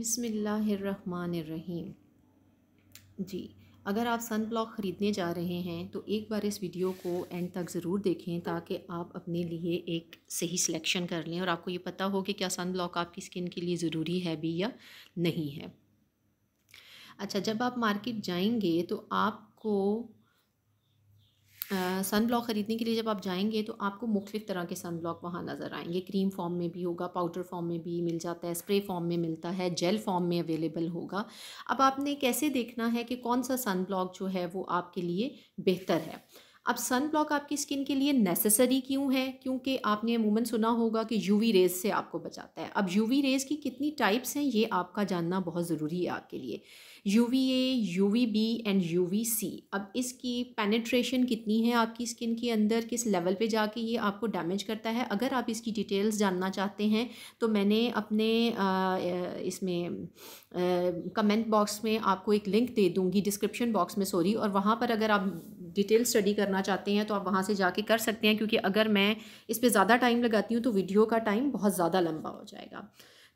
बिसमीम जी अगर आप सन ब्लॉक ख़रीदने जा रहे हैं तो एक बार इस वीडियो को एंड तक ज़रूर देखें ताकि आप अपने लिए एक सही सिलेक्शन कर लें और आपको ये पता हो कि क्या सन ब्लॉक आपकी स्किन के लिए ज़रूरी है भी या नहीं है अच्छा जब आप मार्केट जाएंगे तो आपको सन ब्लॉक ख़रीदने के लिए जब आप जाएंगे तो आपको मुख्तलिफ़ तरह के सन ब्लॉक वहाँ नज़र आएंगे क्रीम फॉर्म में भी होगा पाउडर फॉर्म में भी मिल जाता है स्प्रे फॉर्म में मिलता है जेल फॉर्म में अवेलेबल होगा अब आपने कैसे देखना है कि कौन सा सन ब्लॉक जो है वो आपके लिए बेहतर है अब सन ब्लॉक आपकी स्किन के लिए नेसेसरी क्यों है क्योंकि आपने अमूमन सुना होगा कि यूवी रेज से आपको बचाता है अब यूवी रेज की कितनी टाइप्स हैं ये आपका जानना बहुत ज़रूरी है आपके लिए U V A U V B and U V C अब इसकी पेनिट्रेशन कितनी है आपकी स्किन के अंदर किस लेवल पे जाके ये आपको डैमेज करता है अगर आप इसकी डिटेल्स जानना चाहते हैं तो मैंने अपने इसमें कमेंट बॉक्स में आपको एक लिंक दे दूँगी डिस्क्रिप्शन बॉक्स में सॉरी और वहाँ पर अगर आप डिटेल स्टडी करना चाहते हैं तो आप वहाँ से जाके कर सकते हैं क्योंकि अगर मैं इस पर ज़्यादा टाइम लगाती हूँ तो वीडियो का टाइम बहुत ज़्यादा लंबा हो जाएगा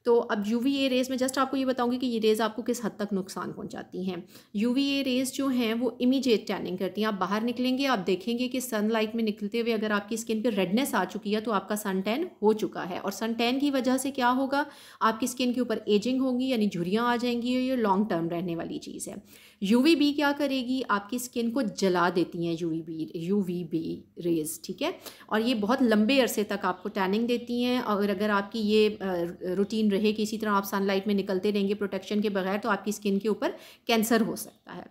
तो अब यू वी ए रेज़ में जस्ट आपको ये बताऊंगी कि ये रेज़ आपको किस हद तक नुकसान पहुंचाती हैं यू वी ए रेज़ जो हैं वो इमीजिएट टैनिंग करती हैं आप बाहर निकलेंगे आप देखेंगे कि सनलाइट में निकलते हुए अगर आपकी स्किन पर रेडनेस आ चुकी है तो आपका सन टैन हो चुका है और सन टैन की वजह से क्या होगा आपकी स्किन के ऊपर एजिंग होगी यानी झुरियाँ आ जाएंगी ये लॉन्ग टर्म रहने वाली चीज़ है यू वी बी क्या करेगी आपकी स्किन को जला देती हैं U V B U V B rays ठीक है और ये बहुत लंबे अरसे तक आपको टैनिंग देती हैं और अगर आपकी ये रूटीन रहेगी इसी तरह आप सनलाइट में निकलते रहेंगे प्रोटेक्शन के बगैर तो आपकी स्किन के ऊपर कैंसर हो सकता है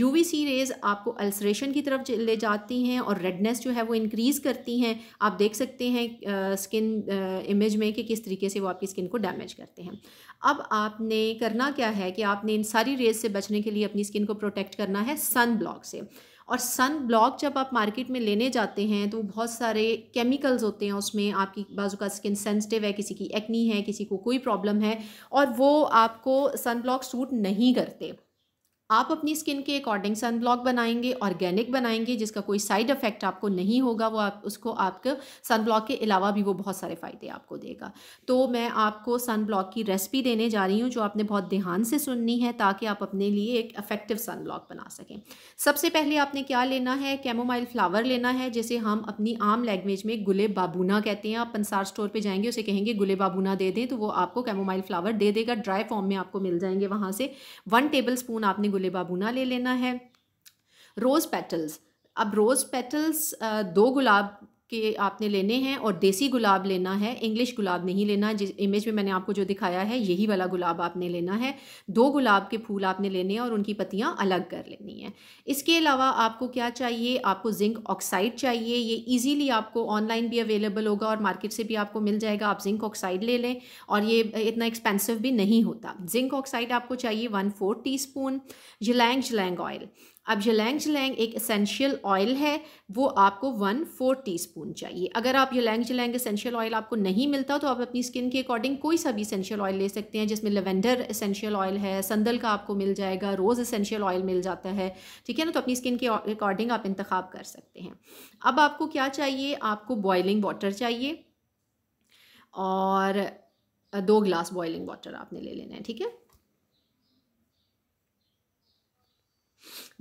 यूवीसी सी रेज आपको अल्सरेशन की तरफ ले जाती हैं और रेडनेस जो है वो इंक्रीज़ करती हैं आप देख सकते हैं स्किन इमेज में कि किस तरीके से वो आपकी स्किन को डैमेज करते हैं अब आपने करना क्या है कि आपने इन सारी रेज से बचने के लिए अपनी स्किन को प्रोटेक्ट करना है सन ब्लॉक से और सन ब्लॉक जब आप मार्केट में लेने जाते हैं तो बहुत सारे केमिकल्स होते हैं उसमें आपकी बाजू का स्किन सेंसिटिव है किसी की एक्नी है किसी को कोई प्रॉब्लम है और वो आपको सन ब्लॉक सूट नहीं करते आप अपनी स्किन के अकॉर्डिंग सनब्लॉक बनाएंगे ऑर्गेनिक बनाएंगे जिसका कोई साइड इफेक्ट आपको नहीं होगा वो आप उसको आपके सनब्लॉक के अलावा भी वो बहुत सारे फ़ायदे आपको देगा तो मैं आपको सनब्लॉक की रेसिपी देने जा रही हूँ जो आपने बहुत ध्यान से सुननी है ताकि आप अपने लिए एक सन ब्लॉक बना सकें सबसे पहले आपने क्या लेना है कैमोमाइल फ्लावर लेना है जिसे हम अपनी आम लैंग्वेज में गुले बाबूना कहते हैं आप पंसार स्टोर पर जाएंगे उसे कहेंगे गुले बाबूना दे दें तो वो आपको कैमोमाइल फ्लावर दे देगा ड्राई फॉर्म में आपको मिल जाएंगे वहाँ से वन टेबल स्पून आपने गुले बाबू बाबूना ले लेना है रोज़ पेटल्स अब रोज़ पेटल्स दो गुलाब के आपने लेने हैं और देसी गुलाब लेना है इंग्लिश गुलाब नहीं लेना जिस इमेज में मैंने आपको जो दिखाया है यही वाला गुलाब आपने लेना है दो गुलाब के फूल आपने लेने हैं और उनकी पत्तियाँ अलग कर लेनी है इसके अलावा आपको क्या चाहिए आपको जिंक ऑक्साइड चाहिए ये ईजीली आपको ऑनलाइन भी अवेलेबल होगा और मार्केट से भी आपको मिल जाएगा आप जिंक ऑक्साइड ले लें और ये इतना एक्सपेंसिव भी नहीं होता जिंक ऑक्साइड आपको चाहिए वन फोर टी स्पून जलैंग जलैंग ऑयल अब जलैंग जलैंग एक एसेंशियल ऑयल है वो आपको वन फोर टीस्पून चाहिए अगर आप जलैंग जलैंग एसेंशियल ऑयल आपको नहीं मिलता तो आप अपनी स्किन के अकॉर्डिंग कोई सा भी एसेंशियल ऑयल ले सकते हैं जिसमें लेवेंडर एसेंशियल ऑयल है संदल का आपको मिल जाएगा रोज़ एसेंशियल ऑयल मिल जाता है ठीक है ना तो अपनी स्किन के अकॉर्डिंग आप इंतखब कर सकते हैं अब आपको क्या चाहिए आपको बॉयलिंग वाटर चाहिए और दो ग्लास बॉयलिंग वाटर आपने ले लेना है ठीक है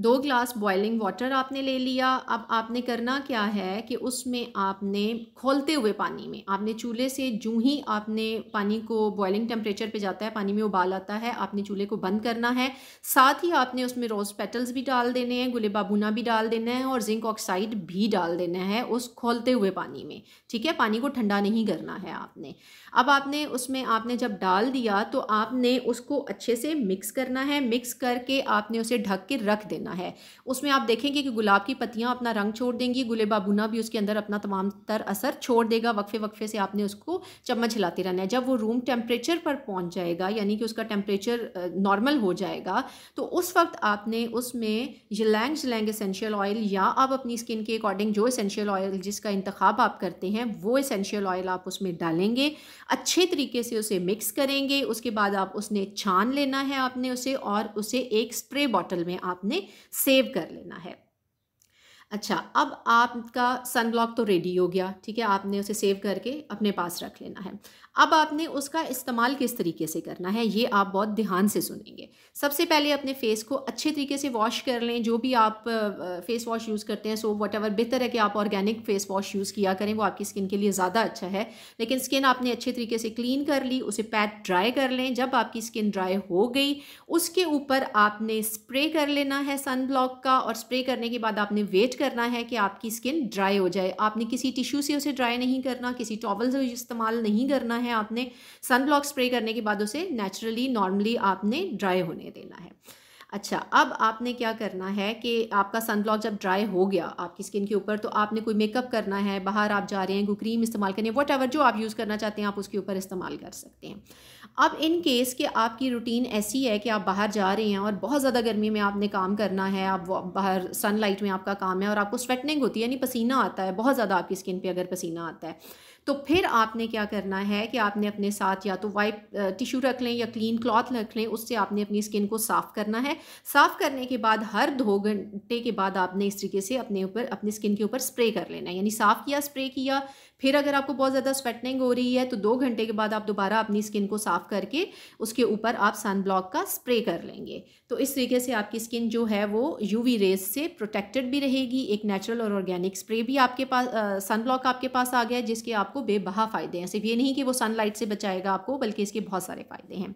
दो ग्लास बॉइलिंग वाटर आपने ले लिया अब आपने करना क्या है कि उसमें आपने खोलते हुए पानी में आपने चूल्हे से जूँ ही आपने पानी को बॉइलिंग टेम्परेचर पे जाता है पानी में उबाल आता है आपने चूल्हे को बंद करना है साथ ही आपने उसमें रोज़ पेटल्स भी डाल देने हैं गुले बाबूना भी डाल देना है और जिंक ऑक्साइड भी डाल देना है उस खोलते हुए पानी में ठीक है पानी को ठंडा नहीं करना है आपने अब आपने उसमें आपने जब डाल दिया तो आपने उसको अच्छे से मिक्स करना है मिक्स करके आपने उसे ढक के रख देना करना है उसमें आप देखेंगे कि गुलाब की पत्तियाँ अपना रंग छोड़ देंगी गुले बाबुना भी उसके अंदर अपना तमाम तर असर छोड़ देगा वक्फे वक्फे से आपने उसको चम्मच हिलाते रहना है जब वो रूम टेम्परेचर पर पहुँच जाएगा यानी कि उसका टेम्परेचर नॉर्मल हो जाएगा तो उस वक्त आपने उसमें जलैंग जलैंग इसेंशियल ऑयल या आप अपनी स्किन के अकॉर्डिंग जो इसेंशियल ऑयल जिसका इंतखब आप करते हैं वो इसेंशियल ऑयल आप उसमें डालेंगे अच्छे तरीके से उसे मिक्स करेंगे उसके बाद आप उसने छान लेना है आपने उसे और उसे एक स्प्रे बॉटल में आपने सेव कर लेना है अच्छा अब आपका सन ब्लॉक तो रेडी हो गया ठीक है आपने उसे सेव करके अपने पास रख लेना है अब आपने उसका इस्तेमाल किस तरीके से करना है ये आप बहुत ध्यान से सुनेंगे सबसे पहले अपने फेस को अच्छे तरीके से वॉश कर लें जो भी आप फेस वॉश यूज़ करते हैं सो वट एवर बेहतर है कि आप ऑर्गेनिक फेस वॉश यूज़ किया करें वो आपकी स्किन के लिए ज़्यादा अच्छा है लेकिन स्किन आपने अच्छे तरीके से क्लीन कर ली उसे पैट ड्राई कर लें जब आपकी स्किन ड्राई हो गई उसके ऊपर आपने स्प्रे कर लेना है सन ब्लॉक का और स्प्रे करने के बाद आपने वेट करना है कि आपकी स्किन ड्राई हो जाए आपने किसी टिश्यू से उसे ड्राई नहीं करना किसी टॉवल से इस्तेमाल नहीं करना है आपने सन ब्लॉक स्प्रे करने के बाद उसे नेचुरली नॉर्मली आपने ड्राई होने देना है अच्छा अब आपने क्या करना है कि आपका सनब्लॉक जब ड्राई हो गया आपकी स्किन के ऊपर तो आपने कोई मेकअप करना है बाहर आप जा रहे हैं कोई क्रीम इस्तेमाल करनी है वट जो आप यूज़ करना चाहते हैं आप उसके ऊपर इस्तेमाल कर सकते हैं अब इन केस कि आपकी रूटीन ऐसी है कि आप बाहर जा रहे हैं और बहुत ज़्यादा गर्मी में आपने काम करना है आप बाहर सनलाइट में आपका काम है और आपको स्वेटनिंग होती है यानी पसीना आता है बहुत ज़्यादा आपकी स्किन पर अगर पसीना आता है तो फिर आपने क्या करना है कि आपने अपने साथ या तो वाइप टिश्यू रख लें या क्लीन क्लॉथ रख लें उससे आपने अपनी स्किन को साफ़ करना है साफ़ करने के बाद हर दो घंटे के बाद आपने इस तरीके से अपने ऊपर अपनी स्किन के ऊपर स्प्रे कर लेना है यानी साफ़ किया स्प्रे किया फिर अगर आपको बहुत ज़्यादा स्वेटनिंग हो रही है तो दो घंटे के बाद आप दोबारा अपनी स्किन को साफ करके उसके ऊपर आप सन ब्लॉक का स्प्रे कर लेंगे तो इस तरीके से आपकी स्किन जो है वो यूवी रेज से प्रोटेक्टेड भी रहेगी एक नेचुरल और ऑर्गेनिक स्प्रे भी आपके पास सन ब्लॉक आपके पास आ गया है जिसके आपको बेबहा फ़ायदे हैं सिर्फ ये नहीं कि वो सनलाइट से बचाएगा आपको बल्कि इसके बहुत सारे फ़ायदे हैं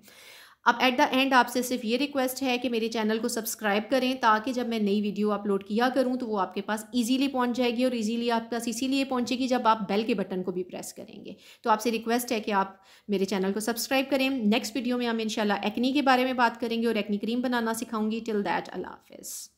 अब एट द एंड आपसे सिर्फ ये रिक्वेस्ट है कि मेरे चैनल को सब्सक्राइब करें ताकि जब मैं नई वीडियो अपलोड किया करूं तो वो आपके पास इजीली पहुंच जाएगी और इजीली आपके पास इसीलिए पहुंचेगी जब आप बेल के बटन को भी प्रेस करेंगे तो आपसे रिक्वेस्ट है कि आप मेरे चैनल को सब्सक्राइब करें नेक्स्ट वीडियो में हम इनशाला एक्नी के बारे में बात करेंगे और एक्नी क्रीम बनाना सिखाऊंगी टिल दैट अल्लाह हाफिज़